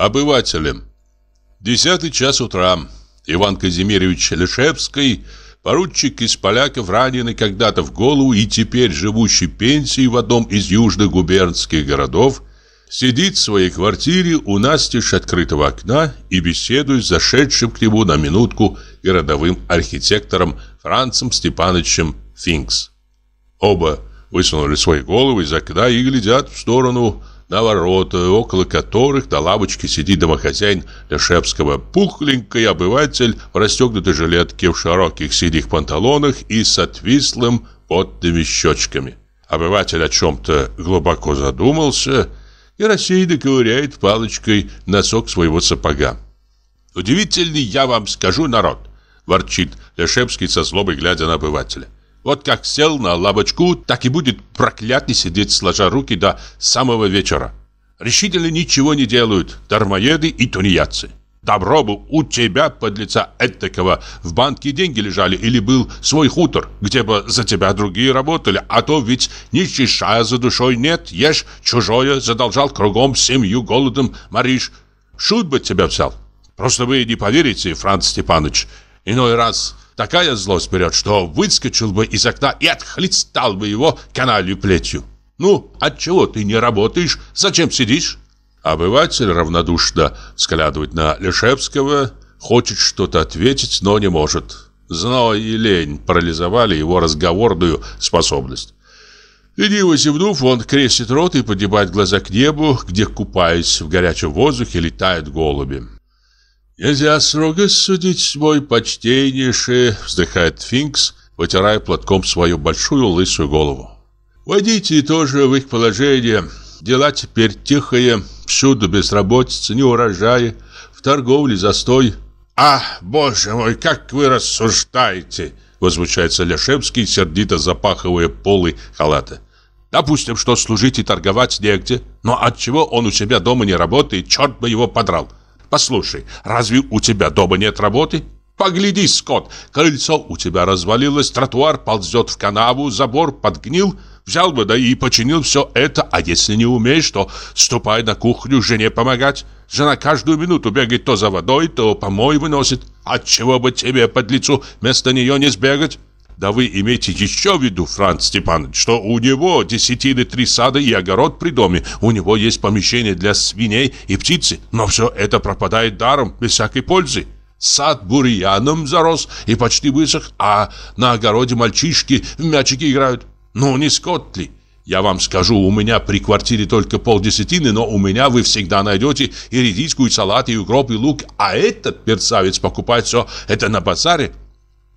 Обывателем. Десятый час утра. Иван Казимирович Лешевский, поручик из поляков, раненый когда-то в голову и теперь живущий пенсией в одном из южных губернских городов, сидит в своей квартире у настежь открытого окна и беседует с зашедшим к нему на минутку городовым архитектором Францем Степановичем Финкс. Оба высунули свои головы из окна и глядят в сторону на ворота, э, около которых на лавочке сидит домохозяин Лешевского, пухленький обыватель в расстегнутой жилетке, в широких синих панталонах и с отвислым потными щечками. Обыватель о чем-то глубоко задумался и рассеянно ковыряет палочкой носок своего сапога. «Удивительный, я вам скажу, народ!» – ворчит Лешевский со злобой, глядя на обывателя. Вот как сел на лавочку, так и будет проклятый сидеть, сложа руки до самого вечера. Решительно ничего не делают дармоеды и тунеядцы. Добро бы у тебя под лица этакого в банке деньги лежали или был свой хутор, где бы за тебя другие работали, а то ведь ни чиша за душой нет, ешь чужое, задолжал кругом, семью голодом мариш, Шут бы тебя взял. Просто вы не поверите, Франц Степанович, иной раз Такая злость берет, что выскочил бы из окна и отхлестал бы его каналью плетью. Ну, отчего ты не работаешь? Зачем сидишь? Обыватель равнодушно сглядывает на Лешевского, хочет что-то ответить, но не может. Зной и лень парализовали его разговорную способность. Лениво зевнув, он крестит рот и поднимает глаза к небу, где, купаясь в горячем воздухе, летают голуби. «Нельзя строго судить, мой почтеннейший», — вздыхает Финкс, вытирая платком свою большую лысую голову. «Войдите тоже в их положение. Дела теперь тихие, всюду безработица, не урожаи, в торговле застой». «А, боже мой, как вы рассуждаете!» Возмущается Лешевский, сердито запахивая полы халата. «Допустим, что служить и торговать негде, но отчего он у себя дома не работает, черт бы его подрал! Послушай, разве у тебя дома нет работы? Погляди, Скотт, крыльцо у тебя развалилось, тротуар ползет в канаву, забор подгнил. Взял бы, да и починил все это, а если не умеешь, то ступай на кухню жене помогать. Жена каждую минуту бегает то за водой, то помой выносит. Отчего бы тебе под лицу вместо нее не сбегать? Да вы имейте еще в виду, Франц Степанович, что у него десятины три сада и огород при доме, у него есть помещение для свиней и птицы, но все это пропадает даром, без всякой пользы. Сад бурьяном зарос и почти высох, а на огороде мальчишки в мячики играют. Ну, не скот ли? Я вам скажу, у меня при квартире только полдесятины, но у меня вы всегда найдете и редиску, и салат, и укроп, и лук. А этот перцавец покупает все это на базаре.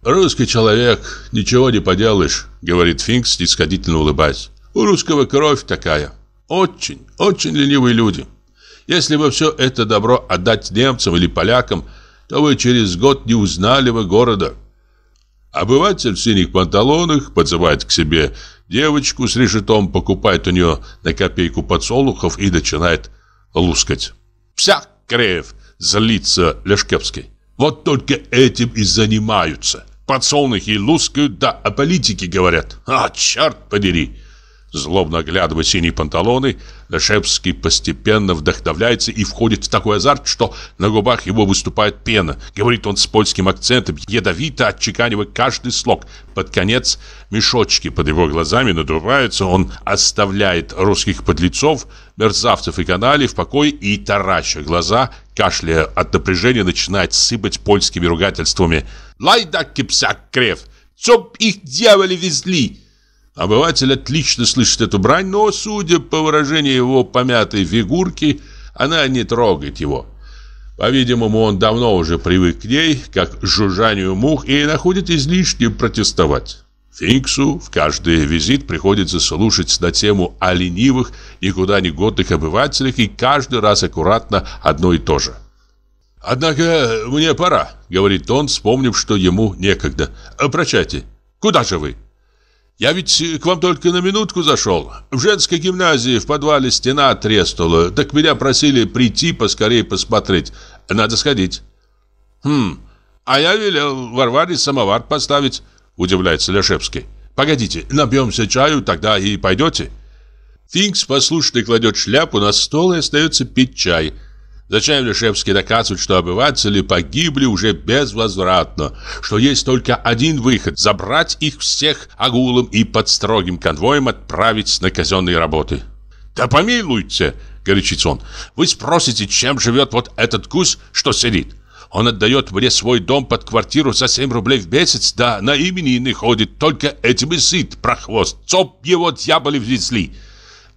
«Русский человек, ничего не поделаешь», — говорит Финкс, снисходительно улыбаясь. «У русского кровь такая. Очень, очень ленивые люди. Если бы все это добро отдать немцам или полякам, то вы через год не узнали бы города». Обыватель в синих панталонах подзывает к себе девочку с решетом, покупает у нее на копейку подсолнухов и начинает лускать. «Псяк, Креев!» — злится Лешкевский. «Вот только этим и занимаются!» подсолнухи лускают, да о а политике говорят. А, черт подери! Злобно оглядывая синие панталоны, Лешевский постепенно вдохновляется и входит в такой азарт, что на губах его выступает пена. Говорит он с польским акцентом, ядовито отчеканивая каждый слог. Под конец мешочки под его глазами надуваются, он оставляет русских подлецов, мерзавцев и канали в покое и, тараща глаза, кашляя от напряжения, начинает сыпать польскими ругательствами. «Лайда кипсяк крев! Чтоб их дьяволи везли!» Обыватель отлично слышит эту брань, но, судя по выражению его помятой фигурки, она не трогает его. По-видимому, он давно уже привык к ней, как к жужжанию мух, и находит излишним протестовать. Финксу в каждый визит приходится слушать на тему о ленивых, никуда не годных обывателях и каждый раз аккуратно одно и то же. «Однако мне пора», — говорит он, вспомнив, что ему некогда. «Прощайте. Куда же вы?» Я ведь э, к вам только на минутку зашел. В женской гимназии в подвале стена треснула. Так меня просили прийти поскорее посмотреть. Надо сходить. Хм, а я велел Варваре самовар поставить, удивляется Лешевский. Погодите, напьемся чаю, тогда и пойдете. Финкс послушный кладет шляпу на стол и остается пить чай – Зачем Лешевский доказывает, что обыватели погибли уже безвозвратно, что есть только один выход – забрать их всех агулом и под строгим конвоем отправить на казенные работы? «Да помилуйте!» – горячится он. «Вы спросите, чем живет вот этот гусь, что сидит? Он отдает мне свой дом под квартиру за 7 рублей в месяц, да на именины ходит, только этим и сыт, прохвост. Цоп его дьяволы внесли!»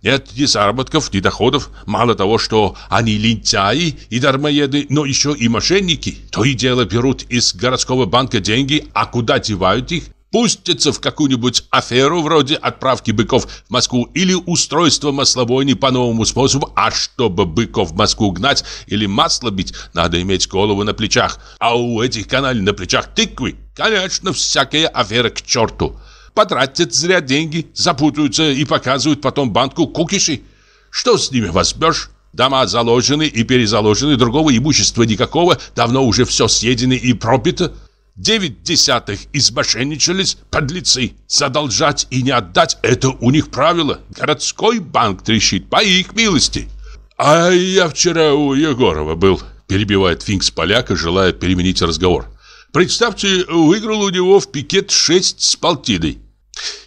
Нет ни заработков, ни доходов. Мало того, что они лентяи и дармоеды, но еще и мошенники. То и дело берут из городского банка деньги, а куда девают их? пустятся в какую-нибудь аферу вроде отправки быков в Москву или устройства маслобойни по новому способу, а чтобы быков в Москву гнать или масло бить, надо иметь голову на плечах. А у этих каналей на плечах тыквы, конечно, всякая афера к черту потратят зря деньги, запутаются и показывают потом банку кукиши. Что с ними возьмешь? Дома заложены и перезаложены, другого имущества никакого, давно уже все съедено и пробито. Девять десятых избашенничались, подлецы. Задолжать и не отдать – это у них правило. Городской банк трещит по их милости. А я вчера у Егорова был, перебивает Финкс поляка, желая переменить разговор. Представьте, выиграл у него в пикет шесть с полтиной.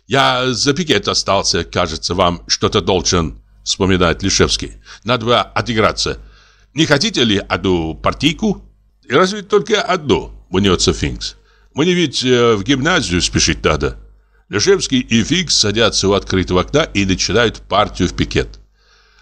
«Я за пикет остался, кажется, вам что-то должен», — вспоминает Лишевский. «Надо бы отыграться. Не хотите ли одну партийку?» И «Разве только одну», — мнется Финкс. «Мне ведь э, в гимназию спешить надо». Лешевский и Фикс садятся у открытого окна и начинают партию в пикет.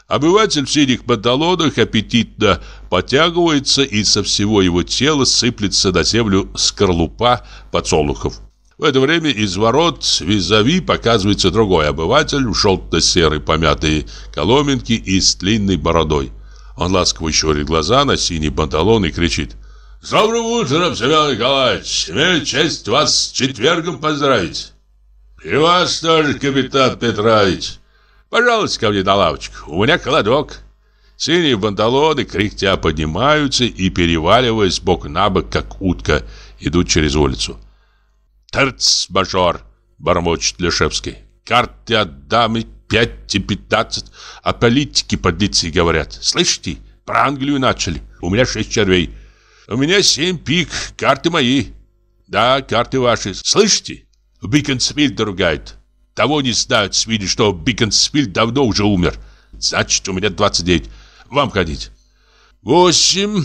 Обыватель в синих панталонах аппетитно потягивается и со всего его тела сыплется на землю скорлупа подсолнухов. В это время из ворот визави показывается другой обыватель в желто-серой помятой коломенке и с длинной бородой. Он ласково щурит глаза на синий панталон и кричит. «С добрым утром, Семен Николаевич! Имею честь вас четвергом поздравить!» «И вас тоже, капитан Петрович! Пожалуйста, ко мне на лавочку, у меня кладок!» Синие панталоны, кряхтя, поднимаются и, переваливаясь бок на бок, как утка, идут через улицу. «Терц-мажор», — бормочет Лешевский. «Карты от дамы пять и пятнадцать, а политики подлецы говорят. Слышите, про Англию начали. У меня шесть червей. У меня семь пик, карты мои. Да, карты ваши. Слышите? Биконсфильд ругает. Того не знают свиньи, что Биконсфильд давно уже умер. Значит, у меня 29. Вам ходить. Восемь,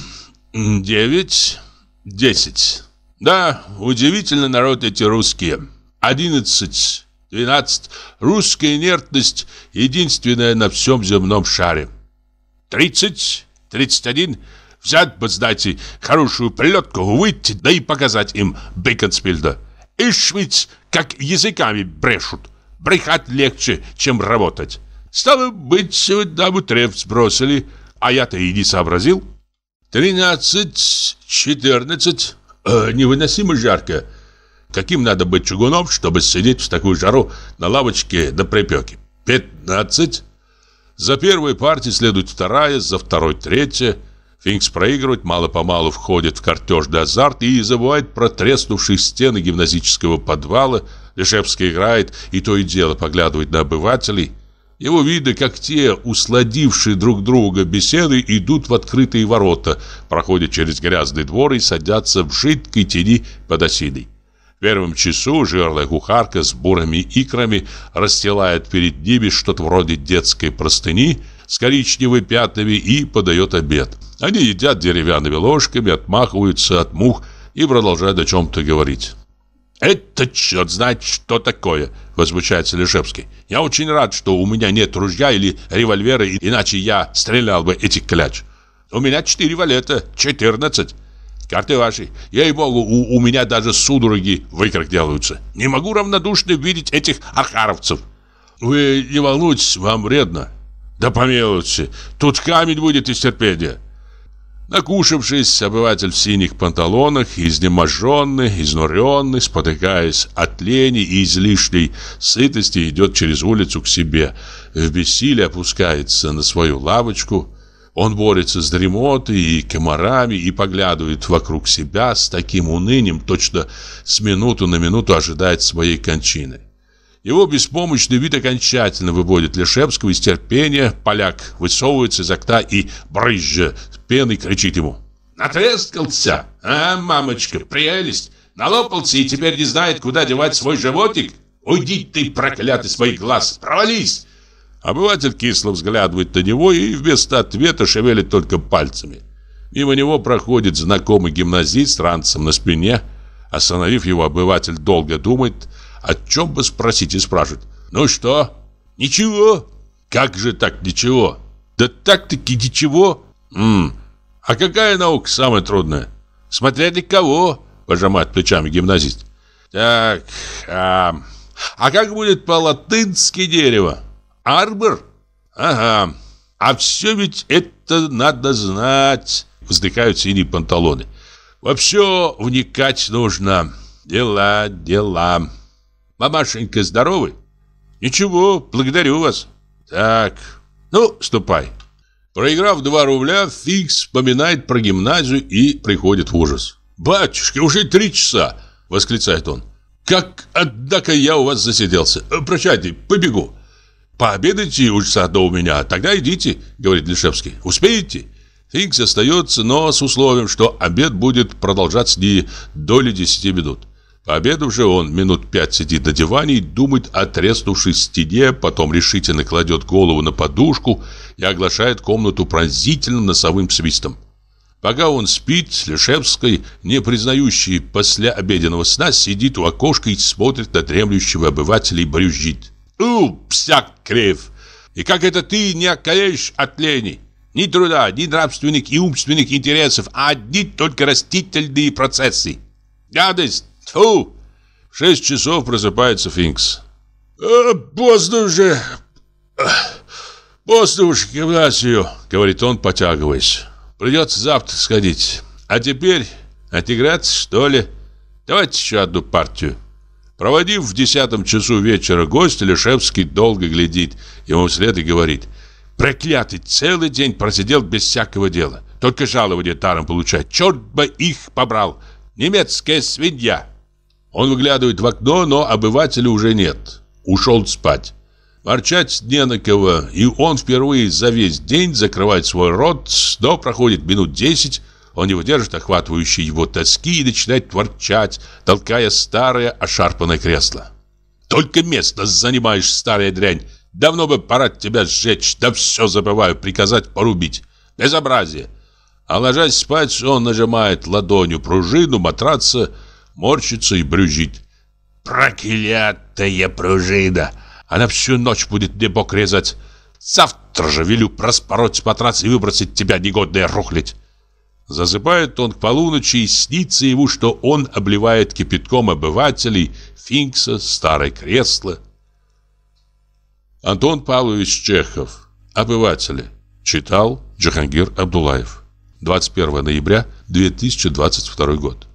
девять, десять. Да, удивительно, народ эти русские. 11, 12. Русская инертность единственная на всем земном шаре. 30, 31. Взять бы, знаете, хорошую плетку, выйти, да и показать им Бейконспильда. И швиц, как языками брешут. Брехать легче, чем работать. Стало быть, сегодня бы треф сбросили, а я-то и не сообразил. 13, 14. Э, невыносимо жарко. Каким надо быть чугуном, чтобы сидеть в такую жару на лавочке до припеки. 15. За первой партией следует вторая, за второй третья. Финкс проигрывает, мало-помалу входит в картежный азарт и забывает про треснувшие стены гимназического подвала. Лешевский играет и то и дело поглядывает на обывателей. Его видно, как те, усладившие друг друга беседы, идут в открытые ворота, проходят через грязный двор и садятся в жидкой тени под осиной. В первом часу жирная кухарка с бурыми икрами расстилает перед ними что-то вроде детской простыни с коричневыми пятнами и подает обед. Они едят деревянными ложками, отмахиваются от мух и продолжают о чем-то говорить. «Это черт знает, что такое!» – возмущается Лешевский. «Я очень рад, что у меня нет ружья или револьвера, иначе я стрелял бы этих кляч. У меня четыре валета, четырнадцать. Карты ваши. Ей-богу, у, у меня даже судороги в икрах делаются. Не могу равнодушно видеть этих архаровцев». «Вы не волнуйтесь, вам вредно». «Да помилуйте, тут камень будет из терпения». Накушавшись, обыватель в синих панталонах, изнеможенный, изнуренный, спотыкаясь от лени и излишней сытости, идет через улицу к себе, в бессилии опускается на свою лавочку. Он борется с дремотой и комарами и поглядывает вокруг себя с таким унынием, точно с минуту на минуту ожидает своей кончины. Его беспомощный вид окончательно выводит Лешевского из терпения. Поляк высовывается из окна и, брызжа пеной, кричит ему. «Натрескался! А, мамочка, прелесть! Налопался и теперь не знает, куда девать свой животик! Уйди ты, проклятый, с моих глаз! Провались!» Обыватель кисло взглядывает на него и вместо ответа шевелит только пальцами. Мимо него проходит знакомый гимназист с ранцем на спине. Остановив его, обыватель долго думает – о чем бы спросить и спрашивать. «Ну что?» «Ничего». «Как же так ничего?» «Да так-таки ничего». «Ммм, а какая наука самая трудная?» «Смотря для кого», – пожимает плечами гимназист. «Так, а, а как будет по-латынски дерево?» «Арбор?» «Ага, а все ведь это надо знать», – вздыхают синие панталоны. «Во все вникать нужно. Дела, дела». Мамашенька здоровый. Ничего, благодарю вас. Так, ну, ступай. Проиграв 2 рубля, Фикс вспоминает про гимназию и приходит в ужас. «Батюшки, уже три часа!» – восклицает он. «Как, однако, я у вас засиделся. Э, прощайте, побегу». «Пообедайте у сада у меня, а тогда идите», – говорит Лешевский. «Успеете?» Фикс остается, но с условием, что обед будет продолжаться не доли 10 минут. Пообедав же, он минут пять сидит на диване и думает о треснувшей стене, потом решительно кладет голову на подушку и оглашает комнату пронзительным носовым свистом. Пока он спит, Лешевский, не признающий после обеденного сна, сидит у окошка и смотрит на дремлющего обывателя и брюзжит. «У, псяк крев! И как это ты не околеешь от лени? Ни труда, ни нравственных и умственных интересов, а одни только растительные процессы. Гадость!» Тьфу! В шесть часов просыпается Финкс. «Э, «Поздно уже! Поздно уж в гимназию!» — говорит он, потягиваясь. «Придется завтра сходить. А теперь отыграться, что ли? Давайте еще одну партию». Проводив в десятом часу вечера гостя, Лешевский долго глядит ему вслед и говорит «Проклятый, целый день просидел без всякого дела. Только жалование даром получать. Черт бы их побрал! Немецкая свинья!» Он выглядывает в окно, но обывателя уже нет. Ушел спать. Ворчать не на кого, и он впервые за весь день закрывает свой рот, но проходит минут десять, он не выдержит охватывающие его тоски и начинает ворчать, толкая старое ошарпанное кресло. «Только место занимаешь, старая дрянь! Давно бы пора тебя сжечь, да все забываю, приказать порубить! Безобразие!» А ложась спать, он нажимает ладонью пружину матраца морщится и брюзжит. «Проклятая пружина! Она всю ночь будет мне бок резать. Завтра же велю проспороть матрас и выбросить тебя, негодная рухлядь!» Засыпает он к полуночи и снится ему, что он обливает кипятком обывателей, финкса, старое кресло. Антон Павлович Чехов. Обыватели. Читал Джахангир Абдулаев. 21 ноября 2022 год.